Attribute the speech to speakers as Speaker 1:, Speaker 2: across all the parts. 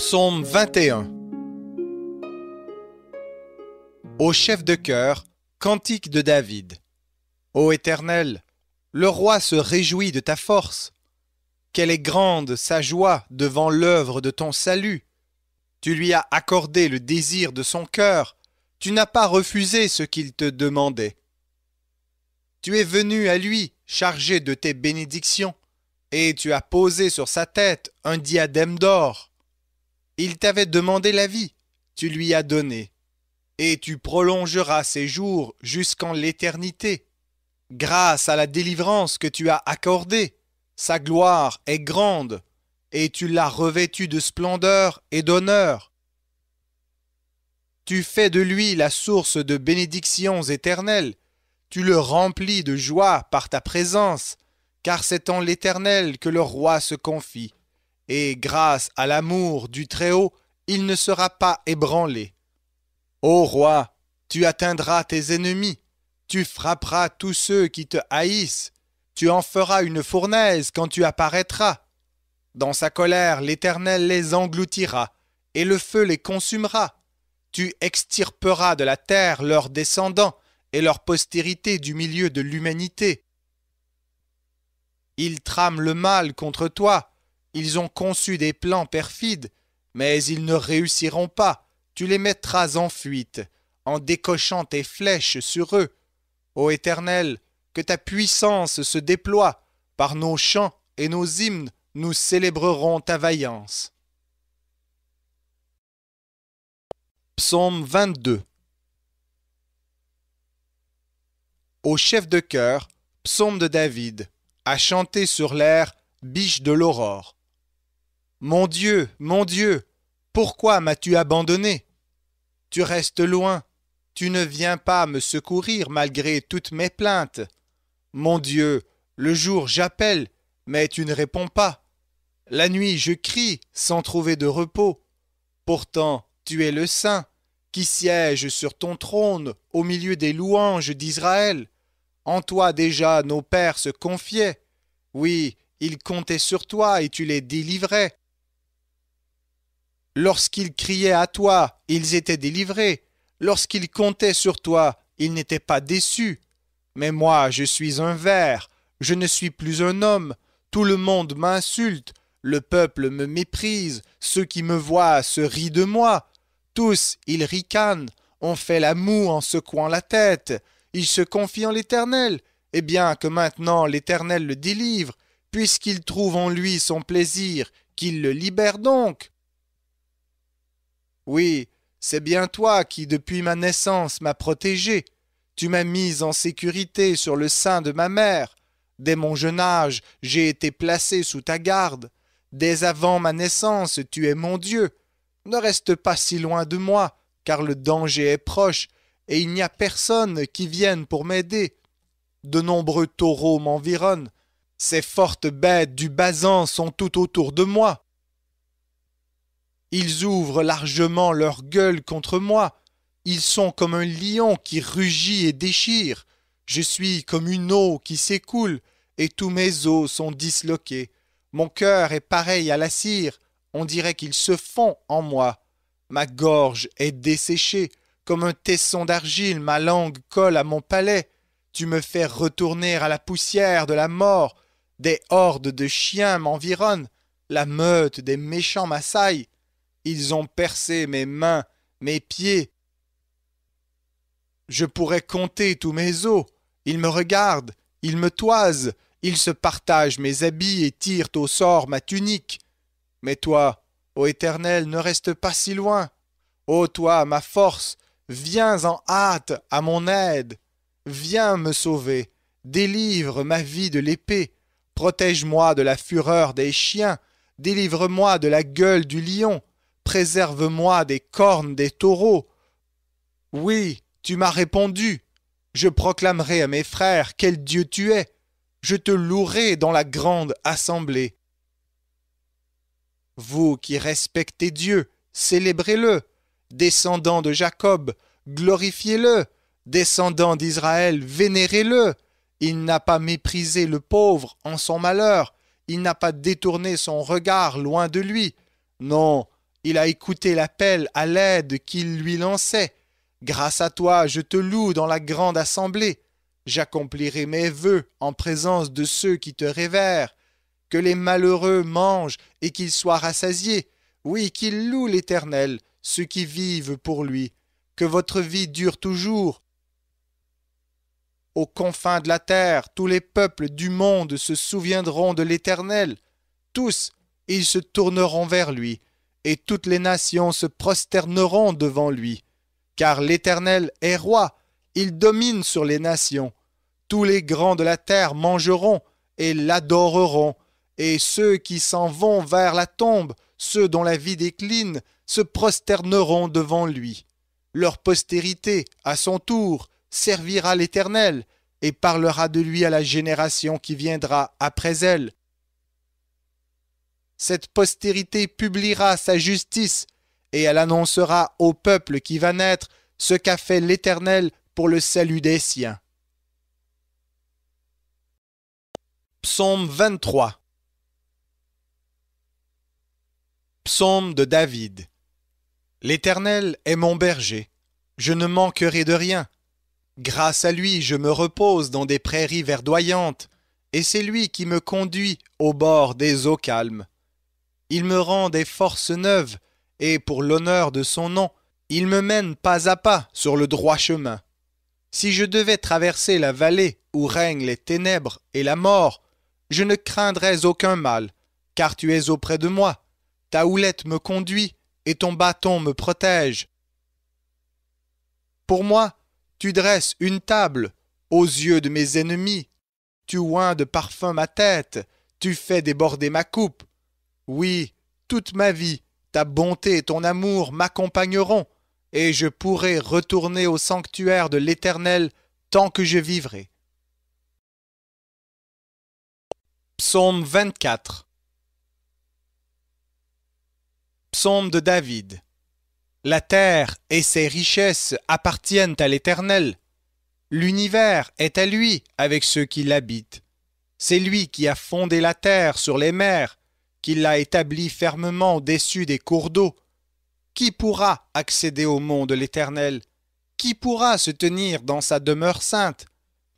Speaker 1: Psaume 21 Au chef de cœur, cantique de David. Ô Éternel, le roi se réjouit de ta force. Quelle est grande sa joie devant l'œuvre de ton salut. Tu lui as accordé le désir de son cœur, tu n'as pas refusé ce qu'il te demandait. Tu es venu à lui chargé de tes bénédictions, et tu as posé sur sa tête un diadème d'or. Il t'avait demandé la vie, tu lui as donné, et tu prolongeras ses jours jusqu'en l'éternité. Grâce à la délivrance que tu as accordée, sa gloire est grande, et tu l'as revêtue de splendeur et d'honneur. Tu fais de lui la source de bénédictions éternelles, tu le remplis de joie par ta présence, car c'est en l'Éternel que le roi se confie et grâce à l'amour du Très-Haut, il ne sera pas ébranlé. Ô roi, tu atteindras tes ennemis, tu frapperas tous ceux qui te haïssent, tu en feras une fournaise quand tu apparaîtras. Dans sa colère, l'Éternel les engloutira, et le feu les consumera. Tu extirperas de la terre leurs descendants et leur postérité du milieu de l'humanité. Ils trament le mal contre toi, ils ont conçu des plans perfides, mais ils ne réussiront pas. Tu les mettras en fuite, en décochant tes flèches sur eux. Ô Éternel, que ta puissance se déploie, par nos chants et nos hymnes, nous célébrerons ta vaillance. Psaume 22 Au chef de chœur, psaume de David, à chanter sur l'air, biche de l'aurore. Mon Dieu, mon Dieu, pourquoi m'as-tu abandonné Tu restes loin, tu ne viens pas me secourir malgré toutes mes plaintes. Mon Dieu, le jour j'appelle, mais tu ne réponds pas. La nuit je crie sans trouver de repos. Pourtant tu es le Saint, qui siège sur ton trône au milieu des louanges d'Israël. En toi déjà nos pères se confiaient. Oui, ils comptaient sur toi et tu les délivrais. Lorsqu'ils criaient à toi, ils étaient délivrés. Lorsqu'ils comptaient sur toi, ils n'étaient pas déçus. Mais moi, je suis un ver, je ne suis plus un homme. Tout le monde m'insulte, le peuple me méprise, ceux qui me voient se rient de moi. Tous, ils ricanent, on fait la moue en secouant la tête. Ils se confient en l'Éternel. Eh bien, que maintenant l'Éternel le délivre, puisqu'il trouve en lui son plaisir, qu'il le libère donc. Oui, c'est bien toi qui, depuis ma naissance, m'as protégé. Tu m'as mise en sécurité sur le sein de ma mère. Dès mon jeune âge, j'ai été placé sous ta garde. Dès avant ma naissance, tu es mon Dieu. Ne reste pas si loin de moi, car le danger est proche, et il n'y a personne qui vienne pour m'aider. De nombreux taureaux m'environnent. Ces fortes bêtes du Bazan sont tout autour de moi. Ils ouvrent largement leur gueule contre moi. Ils sont comme un lion qui rugit et déchire. Je suis comme une eau qui s'écoule, et tous mes os sont disloqués. Mon cœur est pareil à la cire, on dirait qu'il se fond en moi. Ma gorge est desséchée, comme un tesson d'argile, ma langue colle à mon palais. Tu me fais retourner à la poussière de la mort. Des hordes de chiens m'environnent, la meute des méchants m'assaille. Ils ont percé mes mains, mes pieds. Je pourrais compter tous mes os. Ils me regardent, ils me toisent, ils se partagent mes habits et tirent au sort ma tunique. Mais toi, ô Éternel, ne reste pas si loin. Ô toi, ma force, viens en hâte à mon aide. Viens me sauver, délivre ma vie de l'épée, protège-moi de la fureur des chiens, délivre-moi de la gueule du lion, Préserve-moi des cornes des taureaux. Oui, tu m'as répondu. Je proclamerai à mes frères quel Dieu tu es. Je te louerai dans la grande assemblée. Vous qui respectez Dieu, célébrez-le. Descendants de Jacob, glorifiez-le. Descendants d'Israël, vénérez-le. Il n'a pas méprisé le pauvre en son malheur. Il n'a pas détourné son regard loin de lui. Non, il a écouté l'appel à l'aide qu'il lui lançait. Grâce à toi, je te loue dans la grande assemblée. J'accomplirai mes vœux en présence de ceux qui te révèrent. Que les malheureux mangent et qu'ils soient rassasiés. Oui, qu'ils louent l'Éternel, ceux qui vivent pour lui. Que votre vie dure toujours. Aux confins de la terre, tous les peuples du monde se souviendront de l'Éternel. Tous, ils se tourneront vers lui et toutes les nations se prosterneront devant lui. Car l'Éternel est roi, il domine sur les nations. Tous les grands de la terre mangeront et l'adoreront, et ceux qui s'en vont vers la tombe, ceux dont la vie décline, se prosterneront devant lui. Leur postérité, à son tour, servira l'Éternel, et parlera de lui à la génération qui viendra après elle, cette postérité publiera sa justice, et elle annoncera au peuple qui va naître ce qu'a fait l'Éternel pour le salut des siens. Psaume 23 Psaume de David L'Éternel est mon berger, je ne manquerai de rien. Grâce à lui, je me repose dans des prairies verdoyantes, et c'est lui qui me conduit au bord des eaux calmes. Il me rend des forces neuves, et pour l'honneur de son nom, il me mène pas à pas sur le droit chemin. Si je devais traverser la vallée où règnent les ténèbres et la mort, je ne craindrais aucun mal, car tu es auprès de moi, ta houlette me conduit, et ton bâton me protège. Pour moi, tu dresses une table aux yeux de mes ennemis, tu oins de parfum ma tête, tu fais déborder ma coupe, oui, toute ma vie, ta bonté et ton amour m'accompagneront, et je pourrai retourner au sanctuaire de l'Éternel tant que je vivrai. Psaume 24 Psaume de David La terre et ses richesses appartiennent à l'Éternel. L'univers est à lui avec ceux qui l'habitent. C'est lui qui a fondé la terre sur les mers qu'il l'a établi fermement au-dessus des cours d'eau. Qui pourra accéder au monde de l'Éternel Qui pourra se tenir dans sa demeure sainte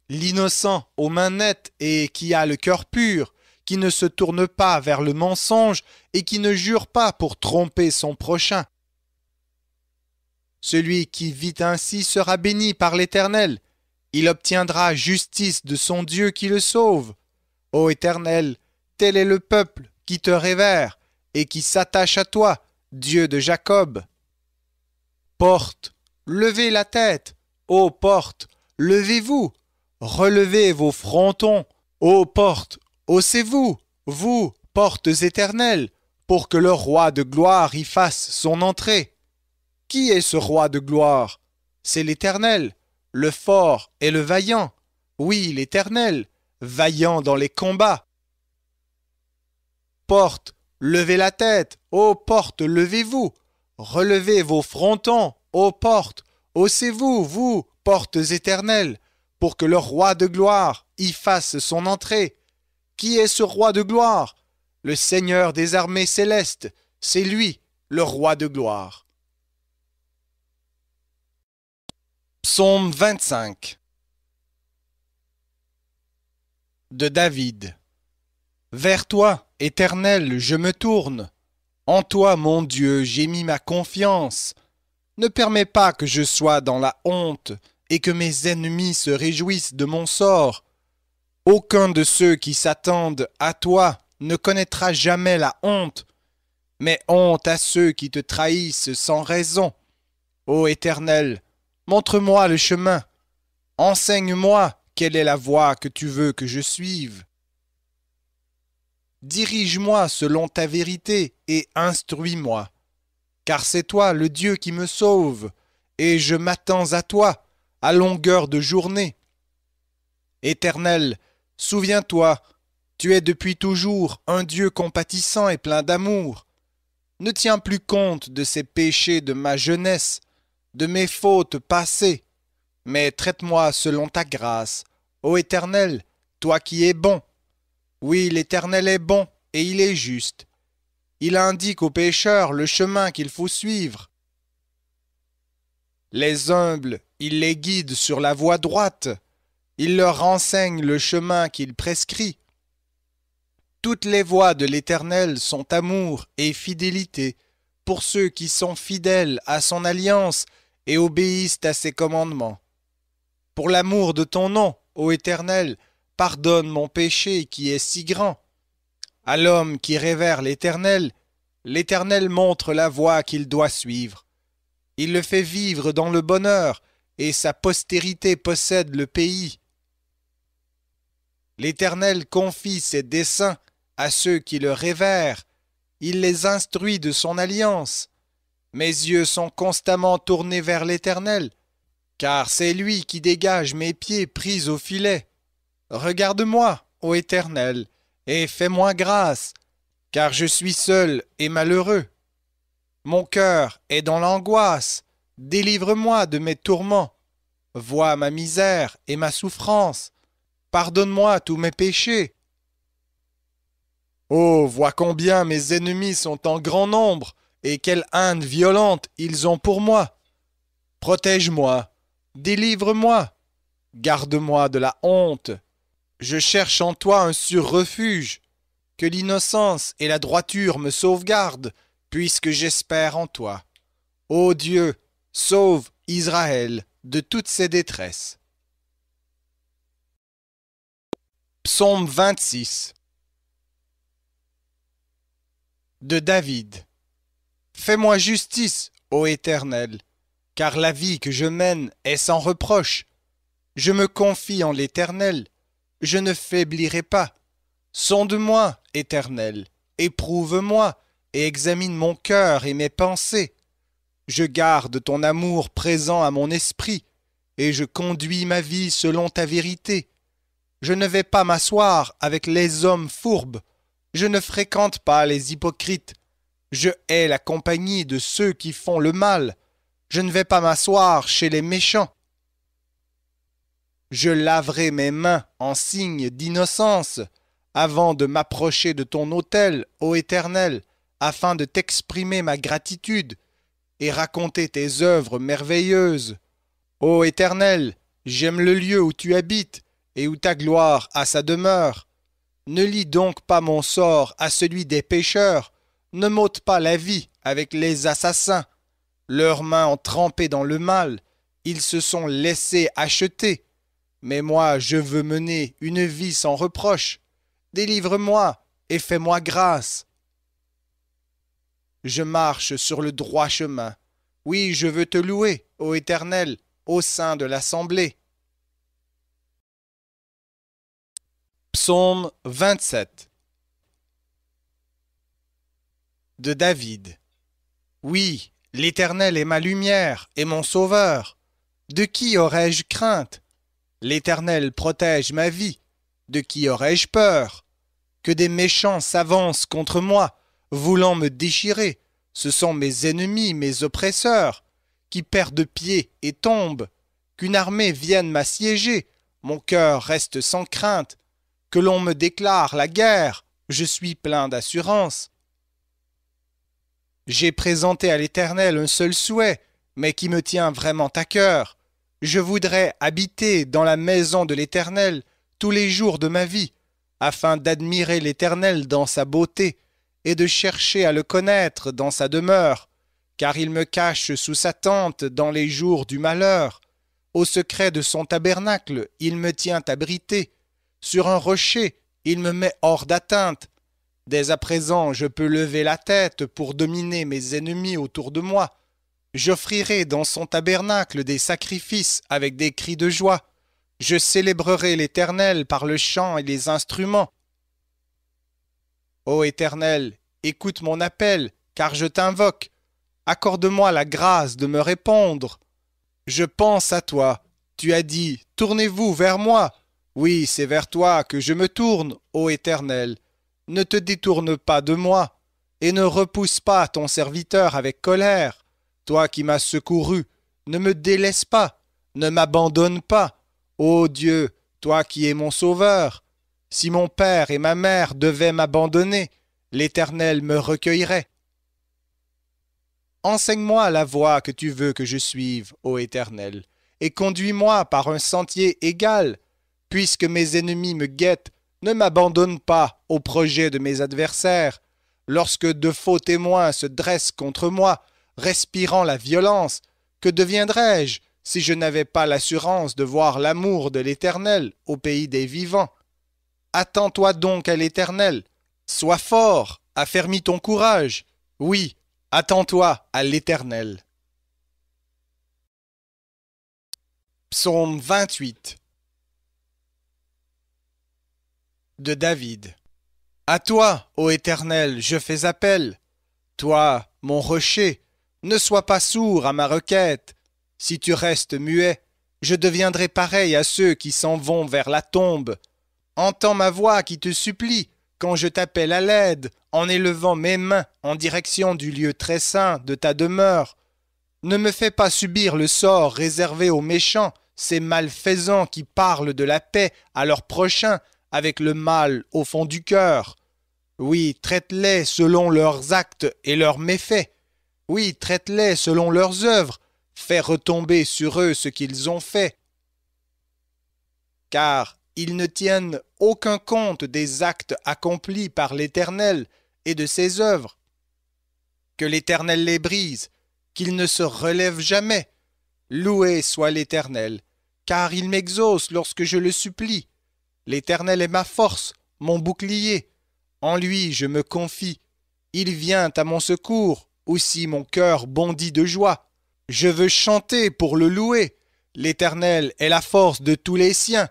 Speaker 1: L'innocent aux mains nettes et qui a le cœur pur, qui ne se tourne pas vers le mensonge et qui ne jure pas pour tromper son prochain. Celui qui vit ainsi sera béni par l'Éternel. Il obtiendra justice de son Dieu qui le sauve. Ô Éternel, tel est le peuple qui te révèrent et qui s'attache à toi, Dieu de Jacob. Porte, levez la tête, ô porte, levez-vous, relevez vos frontons, ô porte, haussez-vous, vous, portes éternelles, pour que le roi de gloire y fasse son entrée. Qui est ce roi de gloire C'est l'Éternel, le fort et le vaillant. Oui, l'Éternel, vaillant dans les combats portes, levez la tête, ô portes, levez-vous, relevez vos frontons, ô portes, haussez-vous, vous, portes éternelles, pour que le roi de gloire y fasse son entrée. Qui est ce roi de gloire Le Seigneur des armées célestes, c'est lui, le roi de gloire. Psaume 25 de David vers toi, Éternel, je me tourne. En toi, mon Dieu, j'ai mis ma confiance. Ne permets pas que je sois dans la honte et que mes ennemis se réjouissent de mon sort. Aucun de ceux qui s'attendent à toi ne connaîtra jamais la honte, mais honte à ceux qui te trahissent sans raison. Ô Éternel, montre-moi le chemin, enseigne-moi quelle est la voie que tu veux que je suive. Dirige-moi selon ta vérité et instruis-moi. Car c'est toi le Dieu qui me sauve, et je m'attends à toi à longueur de journée. Éternel, souviens-toi, tu es depuis toujours un Dieu compatissant et plein d'amour. Ne tiens plus compte de ces péchés de ma jeunesse, de mes fautes passées, mais traite-moi selon ta grâce, ô Éternel, toi qui es bon. Oui, l'Éternel est bon et il est juste. Il indique aux pécheurs le chemin qu'il faut suivre. Les humbles, il les guide sur la voie droite. Il leur enseigne le chemin qu'il prescrit. Toutes les voies de l'Éternel sont amour et fidélité pour ceux qui sont fidèles à son alliance et obéissent à ses commandements. Pour l'amour de ton nom, ô Éternel, pardonne mon péché qui est si grand. À l'homme qui révère l'Éternel, l'Éternel montre la voie qu'il doit suivre. Il le fait vivre dans le bonheur, et sa postérité possède le pays. L'Éternel confie ses desseins à ceux qui le révèrent, il les instruit de son alliance. Mes yeux sont constamment tournés vers l'Éternel, car c'est lui qui dégage mes pieds pris au filet. Regarde-moi, ô Éternel, et fais-moi grâce, car je suis seul et malheureux. Mon cœur est dans l'angoisse, délivre-moi de mes tourments. Vois ma misère et ma souffrance, pardonne-moi tous mes péchés. Ô vois combien mes ennemis sont en grand nombre, et quelle haine violente ils ont pour moi. Protège-moi, délivre-moi, garde-moi de la honte je cherche en toi un sûr refuge, que l'innocence et la droiture me sauvegardent, puisque j'espère en toi. Ô Dieu, sauve Israël de toutes ses détresses. Psaume 26 de David. Fais-moi justice, ô Éternel, car la vie que je mène est sans reproche. Je me confie en l'Éternel, je ne faiblirai pas. Sonde-moi, Éternel, éprouve-moi, et examine mon cœur et mes pensées. Je garde ton amour présent à mon esprit, et je conduis ma vie selon ta vérité. Je ne vais pas m'asseoir avec les hommes fourbes, je ne fréquente pas les hypocrites, je hais la compagnie de ceux qui font le mal, je ne vais pas m'asseoir chez les méchants. Je laverai mes mains en signe d'innocence avant de m'approcher de ton autel, ô Éternel, afin de t'exprimer ma gratitude et raconter tes œuvres merveilleuses. Ô Éternel, j'aime le lieu où tu habites et où ta gloire a sa demeure. Ne lis donc pas mon sort à celui des pécheurs, ne m'ôte pas la vie avec les assassins. Leurs mains ont trempé dans le mal, ils se sont laissés acheter mais moi, je veux mener une vie sans reproche. Délivre-moi et fais-moi grâce. Je marche sur le droit chemin. Oui, je veux te louer, ô Éternel, au sein de l'assemblée. Psaume 27 de David. Oui, l'Éternel est ma lumière et mon sauveur. De qui aurais-je crainte L'Éternel protège ma vie. De qui aurais-je peur Que des méchants s'avancent contre moi, voulant me déchirer. Ce sont mes ennemis, mes oppresseurs, qui perdent pied et tombent. Qu'une armée vienne m'assiéger, mon cœur reste sans crainte. Que l'on me déclare la guerre, je suis plein d'assurance. J'ai présenté à l'Éternel un seul souhait, mais qui me tient vraiment à cœur je voudrais habiter dans la maison de l'Éternel tous les jours de ma vie, afin d'admirer l'Éternel dans sa beauté, et de chercher à le connaître dans sa demeure, car il me cache sous sa tente dans les jours du malheur. Au secret de son tabernacle, il me tient abrité. Sur un rocher, il me met hors d'atteinte. Dès à présent, je peux lever la tête pour dominer mes ennemis autour de moi. J'offrirai dans son tabernacle des sacrifices avec des cris de joie. Je célébrerai l'Éternel par le chant et les instruments. Ô Éternel, écoute mon appel, car je t'invoque. Accorde-moi la grâce de me répondre. Je pense à toi. Tu as dit, Tournez-vous vers moi. Oui, c'est vers toi que je me tourne, ô Éternel. Ne te détourne pas de moi, et ne repousse pas ton serviteur avec colère toi qui m'as secouru, ne me délaisse pas, ne m'abandonne pas. Ô Dieu, toi qui es mon sauveur, si mon père et ma mère devaient m'abandonner, l'Éternel me recueillerait. Enseigne-moi la voie que tu veux que je suive, ô Éternel, et conduis-moi par un sentier égal, puisque mes ennemis me guettent, ne m'abandonne pas au projet de mes adversaires, lorsque de faux témoins se dressent contre moi, respirant la violence, que deviendrais-je si je n'avais pas l'assurance de voir l'amour de l'Éternel au pays des vivants Attends-toi donc à l'Éternel. Sois fort, affermis ton courage. Oui, attends-toi à l'Éternel. Psaume 28 de David. À toi, ô Éternel, je fais appel. Toi, mon rocher, ne sois pas sourd à ma requête. Si tu restes muet, je deviendrai pareil à ceux qui s'en vont vers la tombe. Entends ma voix qui te supplie quand je t'appelle à l'aide, en élevant mes mains en direction du lieu très saint de ta demeure. Ne me fais pas subir le sort réservé aux méchants, ces malfaisants qui parlent de la paix à leurs prochains avec le mal au fond du cœur. Oui, traite-les selon leurs actes et leurs méfaits. Oui, traite-les selon leurs œuvres, fais retomber sur eux ce qu'ils ont fait. Car ils ne tiennent aucun compte des actes accomplis par l'Éternel et de ses œuvres. Que l'Éternel les brise, qu'ils ne se relèvent jamais. Loué soit l'Éternel, car il m'exauce lorsque je le supplie. L'Éternel est ma force, mon bouclier. En lui je me confie. Il vient à mon secours. Aussi mon cœur bondit de joie. Je veux chanter pour le louer. L'Éternel est la force de tous les siens.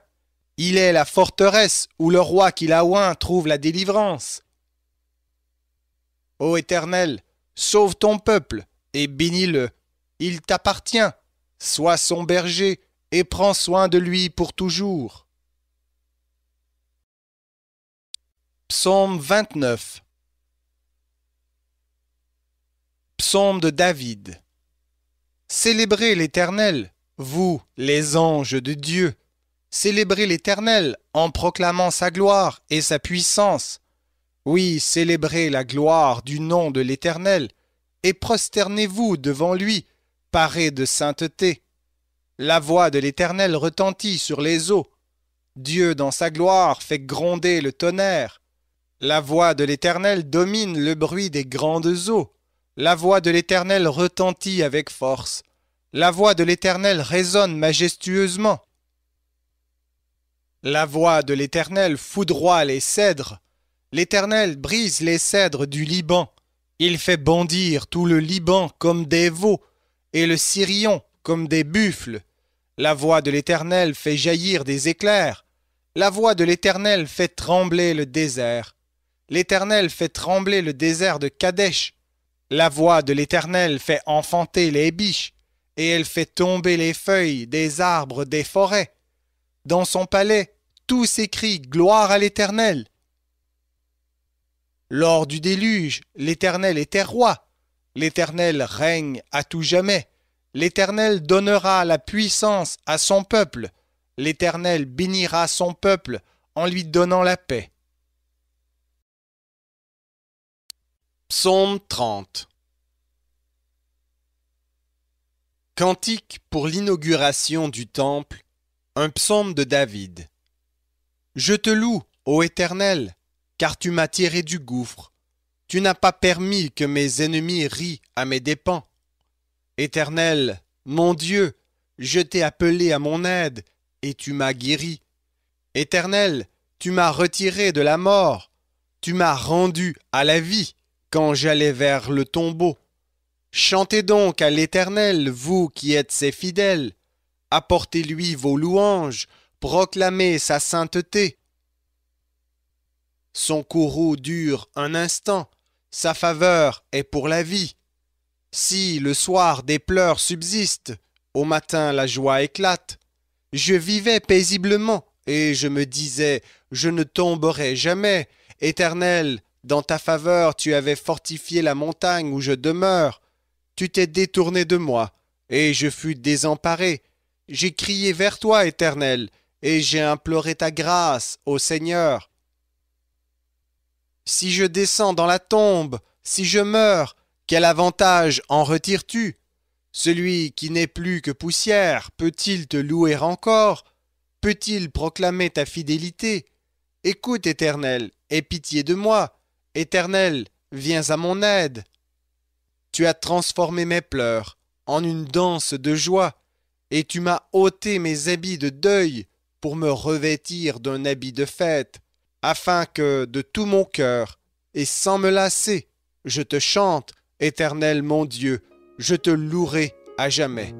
Speaker 1: Il est la forteresse où le roi qui l'a oint trouve la délivrance. Ô Éternel, sauve ton peuple et bénis-le. Il t'appartient. Sois son berger et prends soin de lui pour toujours. Psaume 29 Psaume de David. Célébrez l'Éternel, vous, les anges de Dieu. Célébrez l'Éternel en proclamant sa gloire et sa puissance. Oui, célébrez la gloire du nom de l'Éternel, et prosternez-vous devant lui, paré de sainteté. La voix de l'Éternel retentit sur les eaux. Dieu dans sa gloire fait gronder le tonnerre. La voix de l'Éternel domine le bruit des grandes eaux. La voix de l'Éternel retentit avec force. La voix de l'Éternel résonne majestueusement. La voix de l'Éternel foudroie les cèdres. L'Éternel brise les cèdres du Liban. Il fait bondir tout le Liban comme des veaux, et le Syrion comme des buffles. La voix de l'Éternel fait jaillir des éclairs. La voix de l'Éternel fait trembler le désert. L'Éternel fait trembler le désert de Kadesh la voix de l'Éternel fait enfanter les biches, et elle fait tomber les feuilles des arbres des forêts. Dans son palais, tous s'écrient Gloire à l'Éternel. Lors du déluge, l'Éternel était roi. L'Éternel règne à tout jamais. L'Éternel donnera la puissance à son peuple. L'Éternel bénira son peuple en lui donnant la paix. Psaume 30 Cantique pour l'inauguration du temple, un psaume de David. Je te loue, ô Éternel, car tu m'as tiré du gouffre. Tu n'as pas permis que mes ennemis rient à mes dépens. Éternel, mon Dieu, je t'ai appelé à mon aide, et tu m'as guéri. Éternel, tu m'as retiré de la mort, tu m'as rendu à la vie quand j'allais vers le tombeau. Chantez donc à l'Éternel, vous qui êtes ses fidèles. Apportez-lui vos louanges, proclamez sa sainteté. Son courroux dure un instant, sa faveur est pour la vie. Si le soir des pleurs subsistent, au matin la joie éclate. Je vivais paisiblement, et je me disais, je ne tomberai jamais. Éternel, dans ta faveur, tu avais fortifié la montagne où je demeure. Tu t'es détourné de moi, et je fus désemparé. J'ai crié vers toi, Éternel, et j'ai imploré ta grâce, ô Seigneur. Si je descends dans la tombe, si je meurs, quel avantage en retires-tu Celui qui n'est plus que poussière, peut-il te louer encore Peut-il proclamer ta fidélité Écoute, Éternel, aie pitié de moi, Éternel, viens à mon aide. Tu as transformé mes pleurs en une danse de joie, et tu m'as ôté mes habits de deuil pour me revêtir d'un habit de fête, afin que de tout mon cœur, et sans me lasser, je te chante, Éternel mon Dieu, je te louerai à jamais.